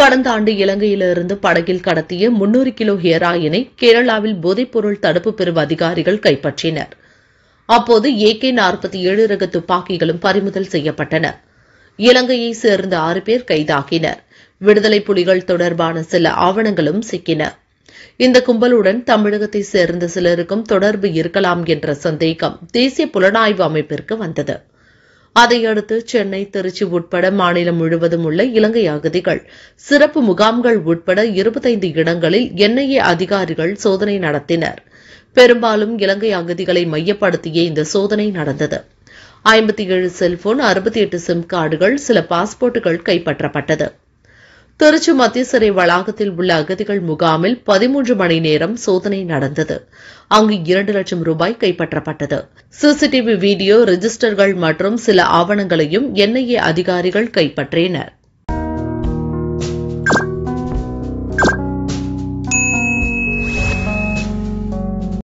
கடந்த ஆண்டு இலங்கையிலிருந்து படகில் கடத்திய முன்னூறு கிலோ ஹெராயினை கேரளாவில் போதைப்பொருள் தடுப்பு பிரிவு அதிகாரிகள் கைப்பற்றினர் அப்போது கே நாற்பத்தி ஏழு ரக துப்பாக்கிகளும் பறிமுதல் செய்யப்பட்டன இலங்கையை சேர்ந்த ஆறு பேர் கைதாகினர் விடுதலை புலிகள் தொடர்பான சில ஆவணங்களும் சிக்கின இந்த கும்பலுடன் தமிழகத்தை சேர்ந்த சிலருக்கும் தொடர்பு இருக்கலாம் என்ற சந்தேகம் தேசிய புலனாய்வு அமைப்பிற்கு வந்தது அதையடுத்து சென்னை திருச்சி உட்பட மாநிலம் முழுவதும் உள்ள இலங்கை அகதிகள் சிறப்பு முகாம்கள் உட்பட இருபத்தைந்து இடங்களில் என்ஐஏ அதிகாரிகள் சோதனை நடத்தினர் பெரும்பாலும் இலங்கை அகதிகளை மையப்படுத்திய இந்த சோதனை நடந்தது ஐம்பத்தி ஏழு செல்போன் அறுபத்தி எட்டு சிம் கார்டுகள் சில பாஸ்போர்ட்டுகள் கைப்பற்றப்பட்டது திருச்சி மத்திய சிறை வளாகத்தில் உள்ள அகதிகள் முகாமில் பதிமூன்று மணி நேரம் சோதனை நடந்தது அங்கு இரண்டு லட்சம் ரூபாய் கைப்பற்றப்பட்டது சிசிடிவி வீடியோ ரிஜிஸ்டர்கள் மற்றும் சில ஆவணங்களையும் என்ஐஏ அதிகாரிகள் கைப்பற்றினர்